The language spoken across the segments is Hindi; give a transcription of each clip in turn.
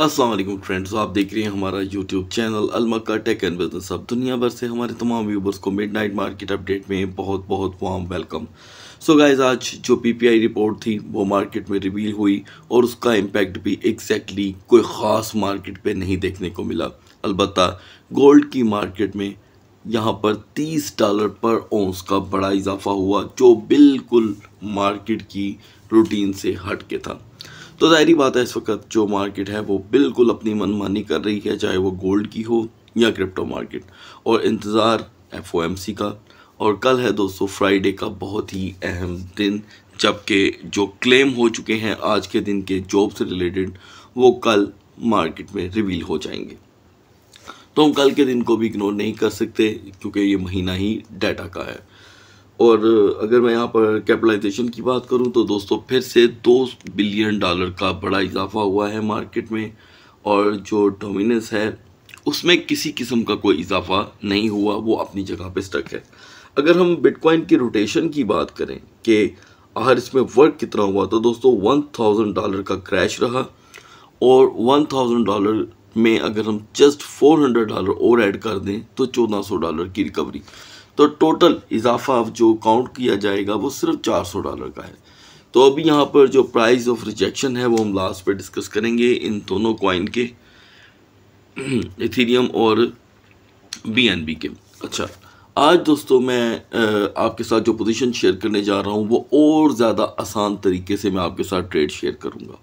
असलम फ्रेंड्स आप देख रहे हैं हमारा YouTube channel Almakka tech and business अब दुनिया भर से हमारे तमाम व्यूबर्स को मिडनाइट मार्केट अपडेट में बहुत बहुत वार्म वेलकम सो गाइज आज जो पीपीआई रिपोर्ट थी वो मार्केट में रिवील हुई और उसका इम्पैक्ट भी एग्जैक्टली exactly कोई ख़ास मार्केट पे नहीं देखने को मिला अलबत् गोल्ड की मार्केट में यहाँ पर 30 डॉलर पर ओंस का बड़ा इजाफा हुआ जो बिल्कुल मार्केट की रूटीन से हट के था तो ज़ाहरी बात है इस वक्त जो मार्केट है वो बिल्कुल अपनी मनमानी कर रही है चाहे वो गोल्ड की हो या क्रिप्टो मार्केट और इंतज़ार एफ का और कल है दोस्तों फ्राइडे का बहुत ही अहम दिन जबकि जो क्लेम हो चुके हैं आज के दिन के जॉब से रिलेटेड वो कल मार्केट में रिवील हो जाएंगे तो हम कल के दिन को भी इग्नोर नहीं कर सकते क्योंकि ये महीना ही डाटा का है और अगर मैं यहाँ पर कैपिटलाइजेशन की बात करूँ तो दोस्तों फिर से दो बिलियन डॉलर का बड़ा इजाफा हुआ है मार्केट में और जो डोमिनस है उसमें किसी किस्म का कोई इजाफा नहीं हुआ वो अपनी जगह पे स्टक है अगर हम बिटकॉइन की रोटेशन की बात करें कि आखिर इसमें वर्क कितना हुआ तो दोस्तों वन थाउजेंड डॉलर का क्रैश रहा और वन थाउजेंड डॉलर में अगर हम जस्ट फोर हंड्रेड डॉलर और ऐड कर दें तो चौदह सौ डॉलर की रिकवरी तो टोटल इजाफा जो काउंट किया जाएगा वो सिर्फ चार सौ डॉलर का है तो अभी यहाँ पर जो प्राइस ऑफ रिजेक्शन है वो हम लास्ट पर डिस्कस करेंगे इन दोनों कॉइन के इथीरियम और बी के अच्छा आज दोस्तों मैं आपके साथ जो पोजीशन शेयर करने जा रहा हूँ वो और ज़्यादा आसान तरीके से मैं आपके साथ ट्रेड शेयर करूँगा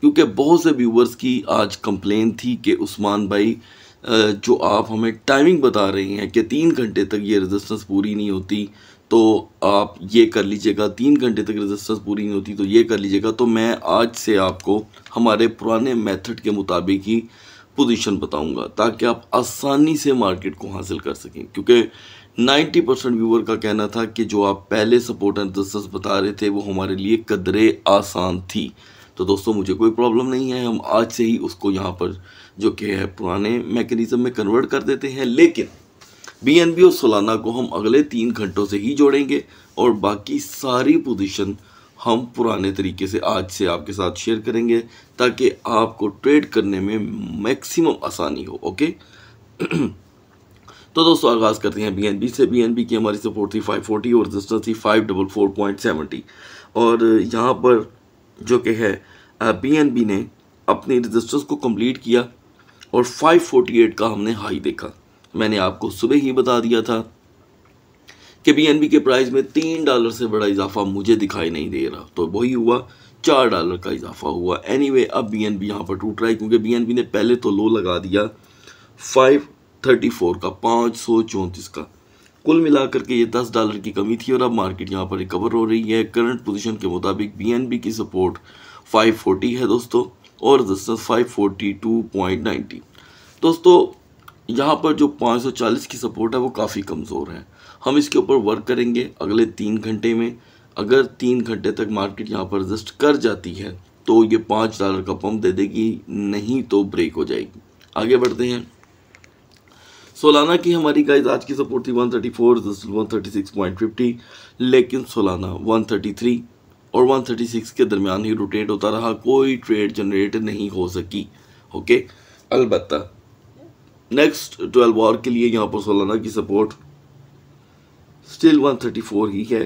क्योंकि बहुत से व्यूवर्स की आज कंप्लेन थी कि उस्मान भाई जो आप हमें टाइमिंग बता रही हैं कि तीन घंटे तक ये रेजिस्टेंस पूरी नहीं होती तो आप ये कर लीजिएगा तीन घंटे तक रेजिस्टेंस पूरी नहीं होती तो ये कर लीजिएगा तो मैं आज से आपको हमारे पुराने मेथड के मुताबिक ही पोजीशन बताऊंगा ताकि आप आसानी से मार्केट को हासिल कर सकें क्योंकि 90 परसेंट व्यूअर का कहना था कि जो आप पहले सपोर्ट एंड रेजिस्टेंस बता रहे थे वो हमारे लिए कदरे आसान थी तो दोस्तों मुझे कोई प्रॉब्लम नहीं है हम आज से ही उसको यहाँ पर जो कि है पुराने मैकेनिज़्म में कन्वर्ट कर देते हैं लेकिन बी एन बी और सोलाना को हम अगले तीन घंटों से ही जोड़ेंगे और बाकी सारी पोजीशन हम पुराने तरीके से आज से आपके साथ शेयर करेंगे ताकि आपको ट्रेड करने में मैक्सिमम आसानी हो ओके तो दोस्तों आगाज़ करते हैं बी से बी की हमारी सपोर्ट थी 540 और रेजिस्टेंस थी सेवेंटी और यहाँ पर जो कि है पी एन बी ने अपने रजिस्टर्स को कंप्लीट किया और 548 का हमने हाई देखा मैंने आपको सुबह ही बता दिया था कि बी के प्राइस में तीन डॉलर से बड़ा इजाफा मुझे दिखाई नहीं दे रहा तो वही हुआ चार डॉलर का इजाफा हुआ एनी anyway, अब बी एन बी यहाँ पर टूट रहा है क्योंकि बी एन बी ने पहले तो लो लगा दिया फाइव थर्टी फोर का पाँच सौ चौंतीस का कुल मिलाकर के ये 10 डॉलर की कमी थी और अब मार्केट यहाँ पर रिकवर हो रही है करंट पोजीशन के मुताबिक बी की सपोर्ट 540 है दोस्तों और रजिस्टेंस 542.90 दोस्तों यहाँ पर जो 540 की सपोर्ट है वो काफ़ी कमज़ोर है हम इसके ऊपर वर्क करेंगे अगले तीन घंटे में अगर तीन घंटे तक मार्केट यहाँ पर रजिस्ट कर जाती है तो ये पाँच डॉलर का पंप दे देगी नहीं तो ब्रेक हो जाएगी आगे बढ़ते हैं सोलाना की हमारी गाइज आज की सपोर्ट थी 134 फिफ्टी लेकिन सोलाना 133 और 136 के दरमियान ही रोटेट होता रहा कोई ट्रेड जनरेट नहीं हो सकी ओके अलबत् नेक्स्ट ट्वेल्व आवर के लिए यहाँ पर सोलाना की सपोर्ट स्टिल 134 ही है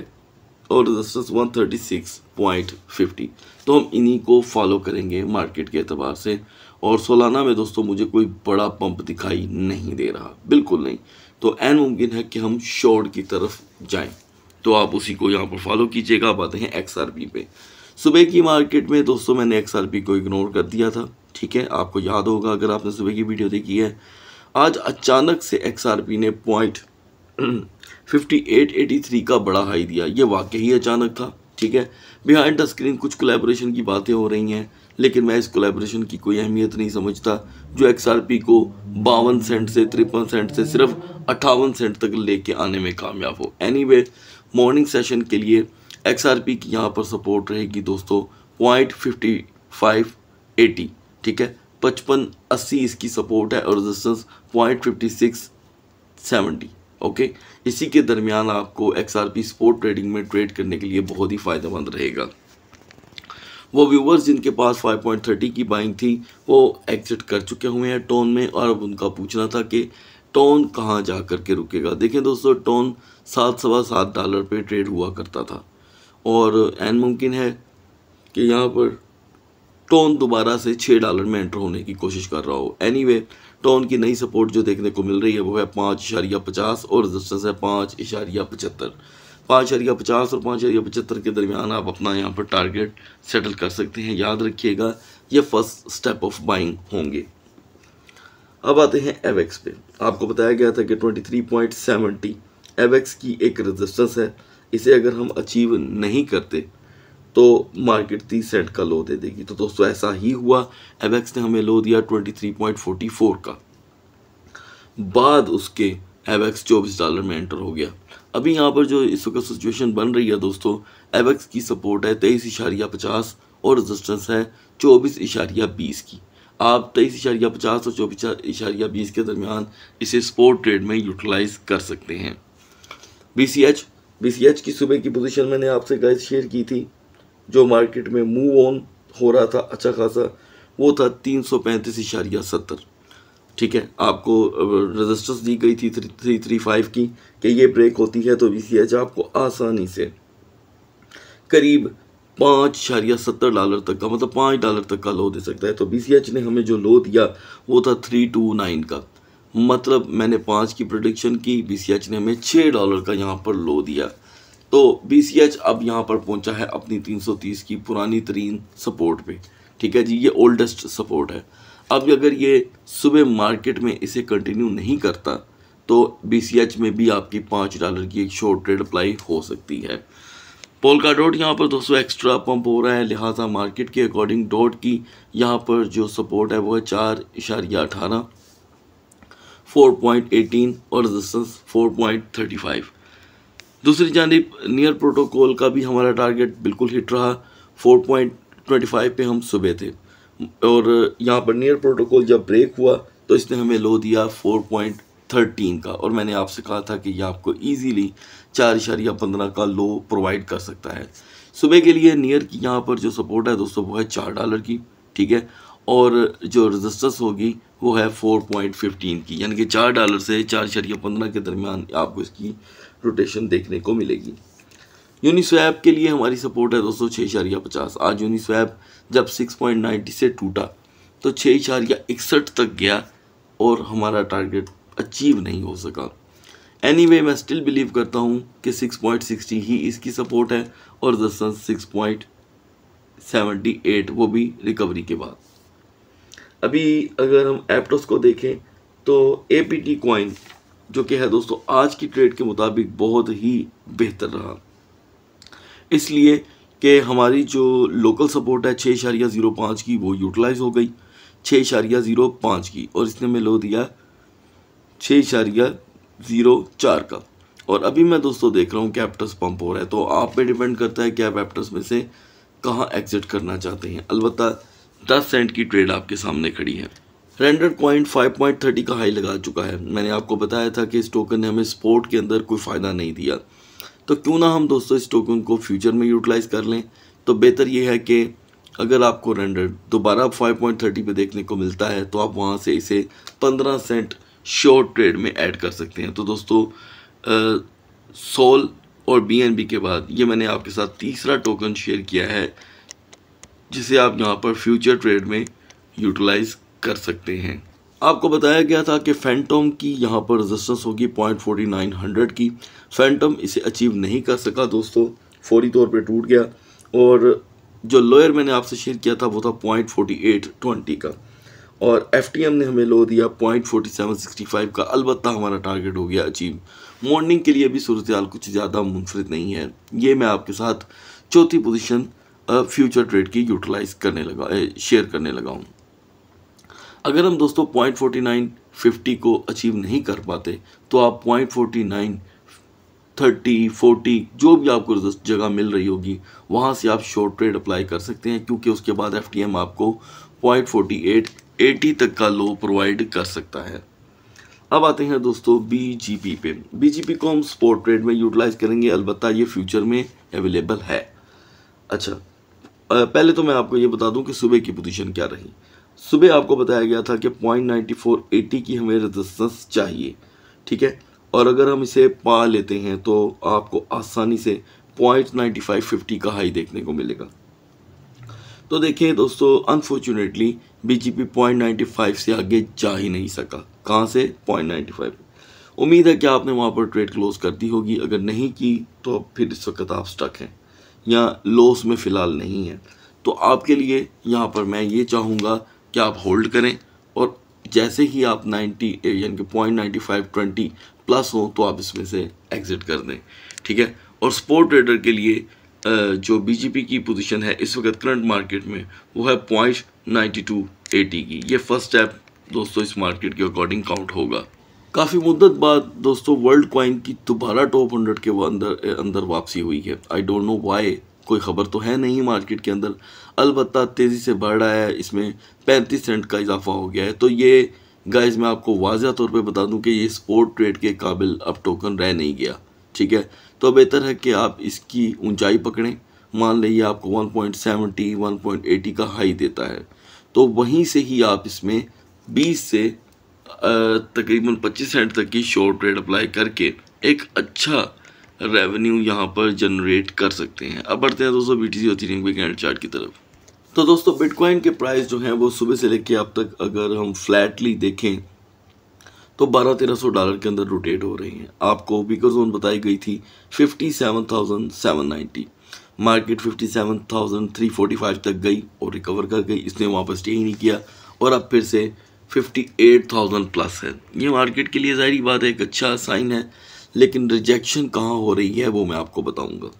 और रजिस्टेंस 136.50 तो हम इन्हीं को फॉलो करेंगे मार्केट के अतबार से और सोलाना में दोस्तों मुझे कोई बड़ा पंप दिखाई नहीं दे रहा बिल्कुल नहीं तो एन मुमकिन है कि हम शॉर्ट की तरफ जाएं तो आप उसी को यहाँ पर फॉलो कीजिएगा आप आते हैं एक्स पे सुबह की मार्केट में दोस्तों मैंने एक्स को इग्नोर कर दिया था ठीक है आपको याद होगा अगर आपने सुबह की वीडियो देखी है आज अचानक से एक्स ने point fifty eight eighty three का बड़ा हाई दिया ये वाकई ही अचानक था ठीक है बिहाइंड द स्क्रीन कुछ कोलेबोरेशन की बातें हो रही हैं लेकिन मैं इस कोलेब्रेशन की कोई अहमियत नहीं समझता जो एक्सआरपी को बावन सेंट से तिरपन सेंट से सिर्फ अट्ठावन सेंट तक लेके आने में कामयाब हो एनीवे मॉर्निंग सेशन के लिए एक्सआरपी की यहाँ पर सपोर्ट रहेगी दोस्तों पॉइंट फिफ्टी फाइव एटी ठीक है पचपन अस्सी इसकी सपोर्ट है और resistance point fifty six seventy okay इसी के दरमियान आपको एक्सआरपी स्पोर्ट ट्रेडिंग में ट्रेड करने के लिए बहुत ही फ़ायदेमंद रहेगा वो व्यूवर्स जिनके पास 5.30 की बाइंग थी वो एग्जिट कर चुके हुए हैं टोन में और अब उनका पूछना था कि टोन कहाँ जा कर के रुकेगा देखें दोस्तों टोन सात सवा सात डॉलर पे ट्रेड हुआ करता था और एन मुमकिन है कि यहाँ पर टोन दोबारा से छः डॉलर में एंटर होने की कोशिश कर रहा हो एनी anyway, टोन की नई सपोर्ट जो देखने को मिल रही है वो है पाँच इशारिया पचास और रजिस्टेंस है पाँच इशारिया पचहत्तर पाँच हरिया पचास और पाँच हरिया पचहत्तर के दरमियान आप अपना यहाँ पर टारगेट सेटल कर सकते हैं याद रखिएगा ये फर्स्ट स्टेप ऑफ बाइंग होंगे अब आते हैं एवेक्स पे आपको बताया गया था कि twenty three point seventy AVAX की एक रेजिस्टेंस है इसे अगर हम अचीव नहीं करते तो मार्केट तीस सेंट का लो दे देगी तो दोस्तों ऐसा ही हुआ एवेक्स ने हमें लो दिया twenty three point forty four का बाद उसके एवेक्स चौबीस डॉलर में एंटर हो गया अभी यहाँ पर जो इस वक्त सिचुएशन बन रही है दोस्तों एवेक्स की सपोर्ट है तेईस इशारिया पचास और रजिस्टेंस है चौबीस इशारिया बीस की आप तेईस इशारिया पचास और चौबीस इशारिया बीस के दरमियान इसे स्पोर्ट ट्रेड में यूटिलाइज कर सकते हैं B C H B C H की सुबह की पोजीशन मैंने आपसे गाइस शेयर की थी जो मार्केट में मूव ऑन हो रहा था अच्छा खासा वो था तीन सौ पैंतीस इशारिया सत्तर ठीक है आपको रजिस्टर्स दी गई थी थ्री थ्री थ्री फाइव की कि ये ब्रेक होती है तो ईसीएच आपको आसानी से करीब पाँच शारिया सत्तर डॉलर तक का मतलब पाँच डॉलर तक का लो दे सकता है तो बी ने हमें जो लो दिया वो था थ्री टू नाइन का मतलब मैंने पाँच की प्रोडिक्शन की बी ने हमें छः डॉलर का यहाँ पर लो दिया तो बी अब यहाँ पर पहुँचा है अपनी तीन सौ तीस की पुरानी तरीन सपोर्ट पर ठीक है जी ये ओल्डेस्ट सपोर्ट है अब अगर ये सुबह मार्केट में इसे कंटिन्यू नहीं करता तो बी में भी आपकी पाँच डॉलर की एक शॉर्ट ट्रेड अप्लाई हो सकती है पोलका डॉट यहाँ पर दोस्तों एक्स्ट्रा पंप हो रहा है लिहाजा मार्केट के अकॉर्डिंग डॉट की यहाँ पर जो सपोर्ट है वो है चार इशारिया अठारह फोर पॉइंट एटीन और resistance four point thirty five दूसरी जानब नियर प्रोटोकॉल का भी हमारा टारगेट बिल्कुल हिट रहा फोर पॉइंट ट्वेंटी फाइव पर हम सुबह थे और यहाँ पर नियर प्रोटोकॉल जब ब्रेक हुआ तो इसने हमें लो दिया फोर पॉइंट थर्टीन का और मैंने आपसे कहा था कि यह आपको ईजीली चार इशारिया पंद्रह का लो प्रोवाइड कर सकता है सुबह के लिए नियर की यहाँ पर जो सपोर्ट है दोस्तों वो है चार डॉलर की ठीक है और जो रजिस्टेंस होगी वो है फोर पॉइंट फिफ्टीन की यानी कि चार डॉलर से चार इशारिया पंद्रह के दरमियान आपको इसकी रोटेशन देखने को मिलेगी यूनिस्वैप के लिए हमारी सपोर्ट है दोस्तों छः इशारिया पचास आज यूनिस्वैप जब सिक्स पॉइंट नाइन्टी से टूटा तो छः इशारिया इकसठ तक गया और हमारा टारगेट अचीव नहीं हो सका एनी anyway, मैं स्टिल बिलीव करता हूँ कि सिक्स पॉइंट सिक्सटी ही इसकी सपोर्ट है और दस सिक्स पॉइंट सेवेंटी एट वो भी रिकवरी के बाद अभी अगर हम एप्टोस को देखें तो ए पी टी कॉइन जो कि है दोस्तों आज की ट्रेड के मुताबिक बहुत ही बेहतर रहा इसलिए कि हमारी जो लोकल सपोर्ट है छः इशारिया ज़ीरो पाँच की वो यूटिलाइज़ हो गई छः इशारिया ज़ीरो पाँच की और इसने मैं लो दिया छः इशारिया ज़ीरो चार का और अभी मैं दोस्तों देख रहा हूँ कि एप्टस पम्प हो रहा है तो आप पे डिपेंड करता है कि आप एप्टस में से कहाँ एग्ज़िट करना चाहते हैं अलबत्त दस सेंट की ट्रेड आपके सामने खड़ी है रेंडर पॉइंट थर्टी का हाई लगा चुका है मैंने आपको बताया था कि इस टोकन ने हमें स्पोर्ट के अंदर कोई फ़ायदा नहीं दिया तो क्यों ना हम दोस्तों इस टोकन को फ्यूचर में यूटिलाइज़ कर लें तो बेहतर ये है कि अगर आपको रेंडर दोबारा 5.30 पर देखने को मिलता है तो आप वहाँ से इसे 15 सेंट शॉर्ट ट्रेड में ऐड कर सकते हैं तो दोस्तों सोल और बी के बाद ये मैंने आपके साथ तीसरा टोकन शेयर किया है जिसे आप यहाँ पर फ्यूचर ट्रेड में यूटिलाइज कर सकते हैं आपको बताया गया था कि फैंटोम की यहाँ पर रजिस्टेंस होगी पॉइंट फोर्टी नाइन हंड्रेड की फैंटम इसे अचीव नहीं कर सका दोस्तों फौरी तौर पे टूट गया और जो लोअर मैंने आपसे शेयर किया था वो था पॉइंट फोर्टी एट ट्वेंटी का और एफ ने हमें लो दिया point forty seven sixty five का अलबत्ता हमारा टारगेट हो गया अचीव मॉर्निंग के लिए भी सूरत कुछ ज़्यादा मुनफरद नहीं है ये मैं आपके साथ चौथी पोजिशन फ्यूचर ट्रेड की यूटिलाइज करने लगा शेयर करने लगा हूँ अगर हम दोस्तों पॉइंट फोर्टी नाइन फिफ्टी को अचीव नहीं कर पाते तो आप point forty nine thirty forty जो भी आपको जगह मिल रही होगी वहाँ से आप शॉर्ट ट्रेड अप्लाई कर सकते हैं क्योंकि उसके बाद एफ आपको पॉइंट फोर्टी एट एटी तक का लो प्रोवाइड कर सकता है अब आते हैं दोस्तों बीजीपी पे बीजीपी को हम स्पोर्ट ट्रेड में यूटिलाइज़ करेंगे अलबत्ता ये फ्यूचर में अवेलेबल है अच्छा पहले तो मैं आपको ये बता दूं कि सुबह की पोजीशन क्या रही सुबह आपको बताया गया था कि पॉइंट नाइन्टी फोर एटी की हमें रजिस्टेंस चाहिए ठीक है और अगर हम इसे पा लेते हैं तो आपको आसानी से पॉइंट नाइन्टी फाइव फिफ्टी का हाई देखने को मिलेगा तो देखिए दोस्तों unfortunately BJP point ninety five से आगे जा ही नहीं सका कहाँ से पॉइंट नाइन्टी फाइव उम्मीद है कि आपने वहाँ पर ट्रेड क्लोज कर दी होगी अगर नहीं की तो फिर इस वक्त आप स्टक हैं या लॉस में फ़िलहाल नहीं है तो आपके लिए यहाँ पर मैं ये चाहूँगा कि आप होल्ड करें और जैसे ही आप 90 यानी कि point ninety five twenty plus हो तो आप इसमें से एग्ज़िट कर दें ठीक है और स्पोर्ट ट्रेडर के लिए जो बीजेपी की पोजीशन है इस वक्त करंट मार्केट में वो है पॉइंट नाइन्टी टू एटी की ये फर्स्ट स्टेप दोस्तों इस मार्केट के अकॉर्डिंग काउंट होगा काफ़ी मुद्दत बाद दोस्तों वर्ल्ड क्वाइन की दोबारा टॉप हंड्रेड के अंदर अंदर वापसी हुई है आई डोंट नो वाई कोई ख़बर तो है नहीं मार्केट के अंदर अलबत्त तेज़ी से बढ़ रहा है इसमें पैंतीस सेंट का इजाफा हो गया है तो ये गाइज मैं आपको वाजह तौर पर बता दूँ कि ये स्पोर्ट ट्रेड के काबिल अब टोकन रह नहीं गया ठीक है तो बेहतर है कि आप इसकी ऊंचाई पकड़ें मान लीजिए आपको 1.70 1.80 का हाई देता है तो वहीं से ही आप इसमें 20 से तकरीबन 25 सेंट तक की शॉर्ट ट्रेड अप्लाई करके एक अच्छा रेवेन्यू यहाँ पर जनरेट कर सकते हैं अब बढ़ते हैं दोस्तों बी टी सी और चार्ट की तरफ तो दोस्तों बिटकॉइन के प्राइस जो हैं वो सुबह से लेके अब तक अगर हम फ्लैटली देखें तो बारह तेरह सौ डॉलर के अंदर रोटेट हो रही हैं आपको वीकर जोन बताई गई थी fifty seven thousand seven ninety market fifty seven thousand three forty five तक गई और रिकवर कर गई इसने वापस स्टे ही नहीं किया और अब फिर से फिफ्टी एट थाउजेंड प्लस है ये मार्केट के लिए ज़ाहरी बात है एक अच्छा साइन है लेकिन रिजेक्शन कहाँ हो रही है वो मैं आपको बताऊँगा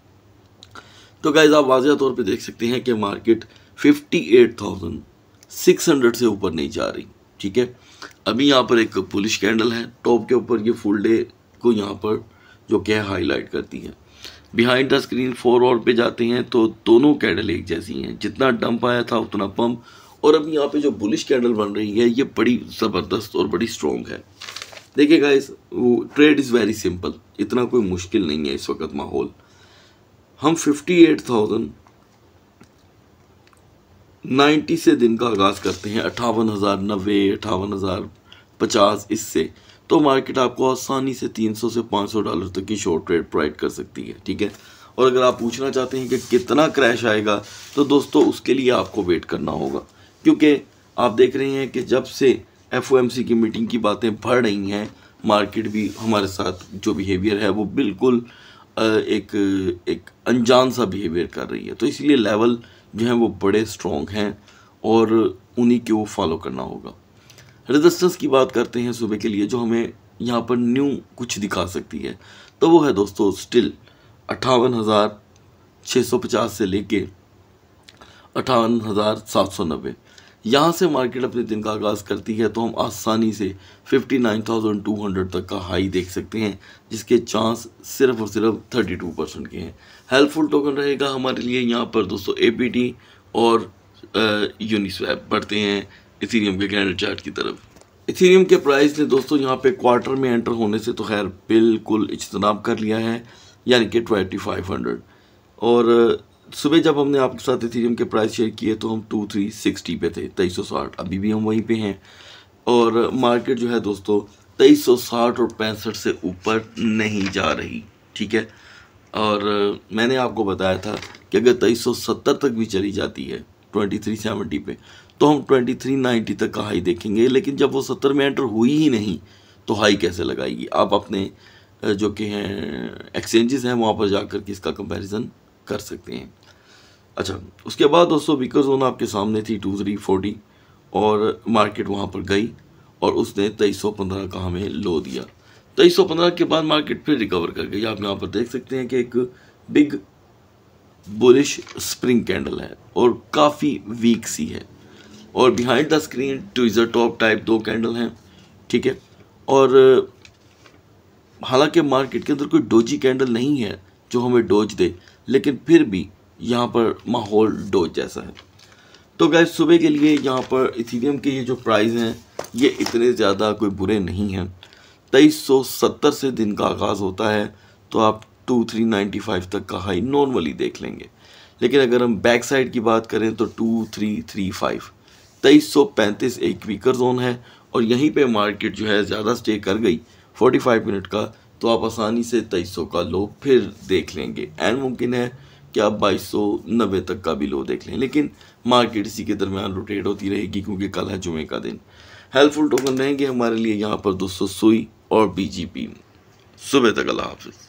तो गाइज आप वाजह तौर पर देख सकते हैं कि market fifty eight thousand six hundred से ऊपर नहीं जा रही ठीक है अभी यहाँ पर एक पुलिश कैंडल है टॉप के ऊपर ये फुल डे को यहाँ पर जो क्या है हाईलाइट करती है बिहाइंड द स्क्रीन फोर और पे जाते हैं तो दोनों कैंडल एक जैसी हैं जितना डंप आया था उतना पम्प और अभी यहाँ पे जो बुलिश कैंडल बन रही है ये बड़ी ज़बरदस्त और बड़ी स्ट्रॉन्ग है देखिए इस वो ट्रेड इज़ वेरी सिंपल इतना कोई मुश्किल नहीं है इस वक्त माहौल हम फिफ्टी एट थाउजेंड 90 से दिन का आगाज़ करते हैं अट्ठावन हज़ार नब्बे अट्ठावन हज़ार पचास इससे तो मार्केट आपको आसानी से 300 से 500 डॉलर तक की शॉर्ट रेट प्रोवाइड कर सकती है ठीक है और अगर आप पूछना चाहते हैं कि कितना क्रैश आएगा तो दोस्तों उसके लिए आपको वेट करना होगा क्योंकि आप देख रहे हैं कि जब से एफ की मीटिंग की बातें बढ़ रही हैं मार्केट भी हमारे साथ जो बिहेवियर है वो बिल्कुल एक एक अनजान सा बिहेवियर कर रही है तो इसलिए लेवल जो हैं वो बड़े स्ट्रॉन्ग हैं और उन्हीं को फॉलो करना होगा रेजिस्टेंस की बात करते हैं सुबह के लिए जो हमें यहाँ पर न्यू कुछ दिखा सकती है तो वो है दोस्तों स्टिल अट्ठावन हज़ार छः सौ पचास से लेके अट्ठावन हज़ार सात सौ नब्बे यहाँ से मार्केट अपने दिन का आगाज़ करती है तो हम आसानी से 59,200 तक का हाई देख सकते हैं जिसके चांस सिर्फ और सिर्फ 32 परसेंट के हैं हेल्पफुल टोकन रहेगा हमारे लिए यहाँ पर दोस्तों ए और यूनिस्वैप बढ़ते हैं इथीरियम के कैंडल चार्ट की तरफ इथीरियम के प्राइस ने दोस्तों यहाँ पे क्वार्टर में एंटर होने से तो खैर बिल्कुल इजतनाब कर लिया है यानी कि ट्वेंटी फाइव हंड्रेड और सुबह जब हमने आपके साथ इथेरियम के प्राइस शेयर किए तो हम टू थ्री सिक्सटी पे थे तेईस सौ साठ अभी भी हम वहीं पे हैं और मार्केट जो है दोस्तों तेईस सौ साठ और पैंसठ से ऊपर नहीं जा रही ठीक है और मैंने आपको बताया था कि अगर तेईस सौ सत्तर तक भी चली जाती है ट्वेंटी थ्री सेवेंटी पे तो हम ट्वेंटी थ्री नाइन्टी तक का हाई देखेंगे लेकिन जब वो सत्तर में एंटर हुई ही नहीं तो हाई कैसे लगाएगी आप अपने जो कि हैं एक्सचेंजेस हैं वहाँ पर जाकर के इसका कंपैरिजन कर सकते हैं अच्छा उसके बाद दोस्तों विकर जोन आपके सामने थी टू थ्री फोर्टी और मार्केट वहाँ पर गई और उसने तेईस सौ पंद्रह का हमें लो दिया तेईस सौ पंद्रह के बाद मार्केट फिर रिकवर कर गई आप यहाँ पर देख सकते हैं कि एक बिग बुलिश स्प्रिंग कैंडल है और काफ़ी वीक सी है और behind the screen tweezer top type दो कैंडल हैं ठीक है और हालांकि मार्केट के अंदर कोई डोजी कैंडल नहीं है जो हमें डोज दे लेकिन फिर भी यहाँ पर माहौल डोज जैसा है तो गैस सुबह के लिए यहाँ पर इथीरियम के ये जो प्राइस हैं ये इतने ज़्यादा कोई बुरे नहीं हैं तेईस सौ सत्तर से दिन का आगाज़ होता है तो आप टू थ्री नाइन्टी फाइव तक का हाई नॉर्मली देख लेंगे लेकिन अगर हम बैक साइड की बात करें तो टू थ्री थ्री फाइव तेईस सौ पैंतीस एक वीकर जोन है और यहीं पे मार्केट जो है ज़्यादा स्टे कर गई 45 मिनट का तो आप आसानी से तेईस सौ का लो फिर देख लेंगे एंड मुमकिन है कि आप बाईस सौ नब्बे तक का भी लो देख लें लेकिन मार्केट इसी के दरमियान रोटेट होती रहेगी क्योंकि कल है जुमे का दिन हेल्पफुल टोकन रहेंगे हमारे लिए यहाँ पर दोस्तों सुई और बीजेपी सुबह तक अल्लाह हाफिज़